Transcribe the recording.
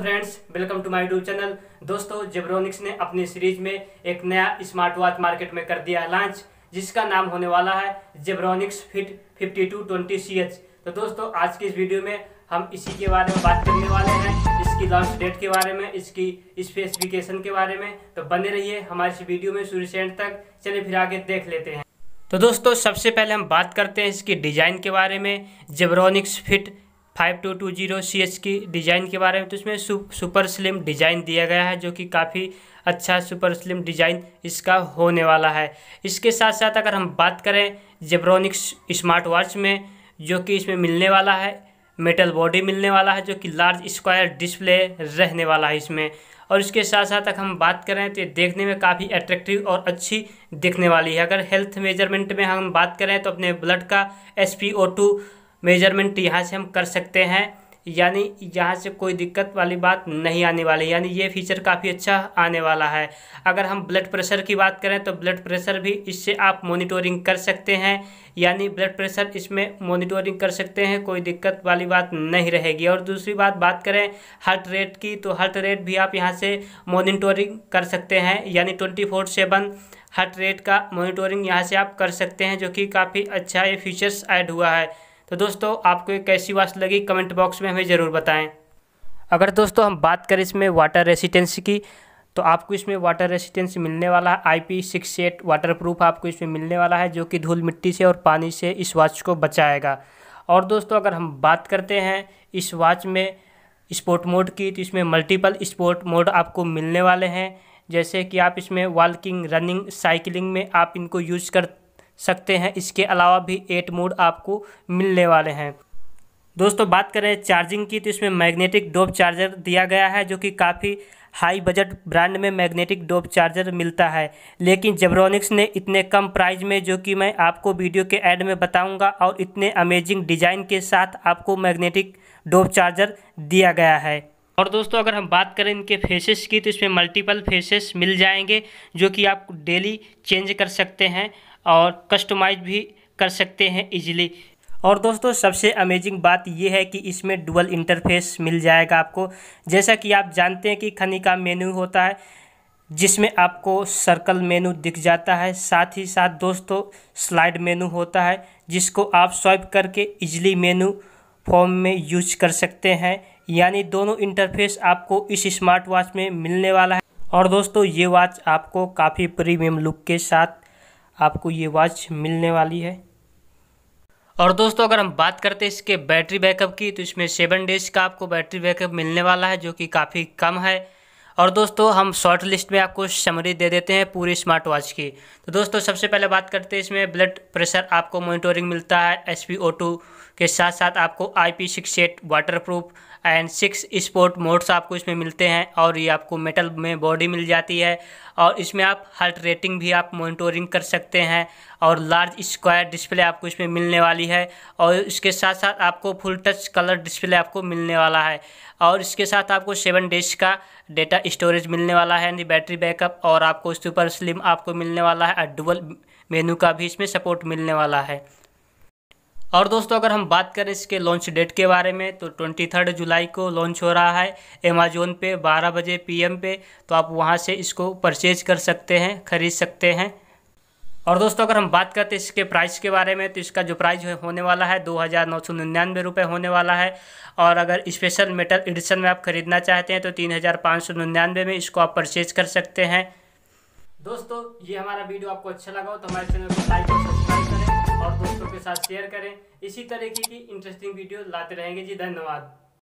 friends welcome to my YouTube channel दोस्तों Zebronics ने अपनी सीरीज में एक नया स्मार्ट वॉच मार्केट में कर दिया लॉन्च जिसका नाम होने वाला है जेब्रोनिक्स फिट एच तो दोस्तों आज की इस वीडियो में हम इसी के बारे में बात करने वाले हैं इसकी लॉन्च डेट के बारे में इसकी स्पेसिफिकेशन के बारे में तो बने रहिए हमारे इस वीडियो में शुरू से एंड तक चले फिर आगे देख लेते हैं तो दोस्तों सबसे पहले हम बात करते हैं इसकी डिज़ाइन के बारे में Zebronics fit five two two zero C H की डिज़ाइन के बारे में तो इसमें सु, सुपर स्लिम डिज़ाइन दिया गया है जो कि काफ़ी अच्छा सुपर स्लिम डिज़ाइन इसका होने वाला है इसके साथ साथ अगर हम बात करें जेब्रोनिक्स स्मार्ट वॉच में जो कि इसमें मिलने वाला है मेटल बॉडी मिलने वाला है जो कि लार्ज स्क्वायर डिस्प्ले रहने वाला है इसमें और इसके साथ साथ अगर हम बात करें तो ये देखने में काफ़ी अट्रैक्टिव और अच्छी दिखने वाली है अगर हेल्थ मेजरमेंट में हम बात करें तो अपने ब्लड का S P O two measurement यहाँ से हम कर सकते हैं यानी यहाँ से कोई दिक्कत वाली बात नहीं आने वाली यानी ये फीचर काफ़ी अच्छा आने वाला है अगर हम ब्लड प्रेशर की बात करें तो ब्लड प्रेशर भी इससे आप मॉनिटोरिंग कर सकते हैं यानी ब्लड प्रेशर इसमें मॉनिटोरिंग कर सकते हैं कोई दिक्कत वाली बात नहीं रहेगी और दूसरी बात बात करें हार्ट रेट की तो हार्ट रेट भी आप यहाँ से मोनिटोरिंग कर सकते हैं यानी twenty four seven heart rate का मोनिटोरिंग यहाँ से आप कर सकते हैं जो कि काफ़ी अच्छा ये फीचर्स ऐड हुआ है तो दोस्तों आपको कैसी वाश लगी कमेंट बॉक्स में हमें ज़रूर बताएं अगर दोस्तों हम बात करें इसमें वाटर रेसिटेंस की तो आपको इसमें वाटर रेसिटेंस मिलने वाला है I P six eight water proof आपको इसमें मिलने वाला है जो कि धूल मिट्टी से और पानी से इस वॉच को बचाएगा और दोस्तों अगर हम बात करते हैं इस वॉच में स्पोर्ट मोड की तो इसमें मल्टीपल स्पोर्ट मोड आपको मिलने वाले हैं जैसे कि आप इसमें वॉकिंग रनिंग साइकिलिंग में आप इनको यूज कर सकते हैं इसके अलावा भी एट मोड आपको मिलने वाले हैं दोस्तों बात करें चार्जिंग की तो इसमें मैग्नेटिक डोप चार्जर दिया गया है जो कि काफ़ी हाई बजट ब्रांड में मैग्नेटिक डोप चार्जर मिलता है लेकिन जेब्रोनिक्स ने इतने कम प्राइस में जो कि मैं आपको वीडियो के एड में बताऊंगा और इतने अमेजिंग डिज़ाइन के साथ आपको मैग्नेटिक डोप चार्जर दिया गया है और दोस्तों अगर हम बात करें इनके फेसेस की तो इसमें मल्टीपल फेसेस मिल जाएंगे जो कि आप डेली चेंज कर सकते हैं और कस्टमाइज भी कर सकते हैं इजीली और दोस्तों सबसे अमेजिंग बात यह है कि इसमें डुअल इंटरफेस मिल जाएगा आपको जैसा कि आप जानते हैं कि खनी का मेन्यू होता है जिसमें आपको सर्कल मेनू दिख जाता है साथ ही साथ दोस्तों स्लाइड मेनू होता है जिसको आप स्वाइप करके इजली मेनू फॉर्म में यूज कर सकते हैं यानी दोनों इंटरफेस आपको इस स्मार्ट वॉच में मिलने वाला है और दोस्तों ये वॉच आपको काफ़ी प्रीमियम लुक के साथ आपको ये वॉच मिलने वाली है और दोस्तों अगर हम बात करते हैं इसके बैटरी बैकअप की तो इसमें सेवन डेज़ का आपको बैटरी बैकअप मिलने वाला है जो कि काफ़ी कम है और दोस्तों हम शॉर्ट लिस्ट में आपको समरी दे देते हैं पूरी स्मार्ट वॉच की तो दोस्तों सबसे पहले बात करते हैं इसमें ब्लड प्रेशर आपको मोनिटोरिंग मिलता है एस के साथ साथ आपको I P six eight water proof and six sport modes आपको इसमें मिलते हैं और ये आपको मेटल में बॉडी मिल जाती है और इसमें आप हार्ट रेटिंग भी आप मोनिटोरिंग कर सकते हैं और लार्ज स्क्वायर डिस्प्ले आपको इसमें मिलने वाली है और इसके साथ साथ आपको फुल टच कलर डिस्प्ले आपको मिलने वाला है और इसके साथ आपको सेवन डेज का डेटा स्टोरेज मिलने वाला है यानी बैटरी बैकअप और आपको सुपर स्लिम आपको मिलने वाला है और डुबल मेनू का भी इसमें सपोर्ट मिलने वाला है और दोस्तों अगर हम बात करें इसके लॉन्च डेट के बारे में तो ट्वेंटी थर्ड जुलाई को लॉन्च हो रहा है अमेजोन पे 12 बजे पीएम पे तो आप वहाँ से इसको परचेज कर सकते हैं खरीद सकते हैं और दोस्तों अगर हम बात करते हैं तो इसके प्राइस के बारे में तो इसका जो प्राइस होने वाला है दो हज़ार नौ सौ निन्यानवे रुपये होने वाला है और अगर स्पेशल मेटल एडिशन में आप ख़रीदना चाहते हैं तो तीन हज़ार पाँच सौ निन्यानवे में इसको आप परचेज कर सकते हैं दोस्तों ये हमारा वीडियो आपको अच्छा लगा हो तो हमारे चैनल को लाइक और सब्सक्राइब करें और दोस्तों के साथ शेयर करें इसी तरीके की इंटरेस्टिंग वीडियो लाते रहेंगे जी धन्यवाद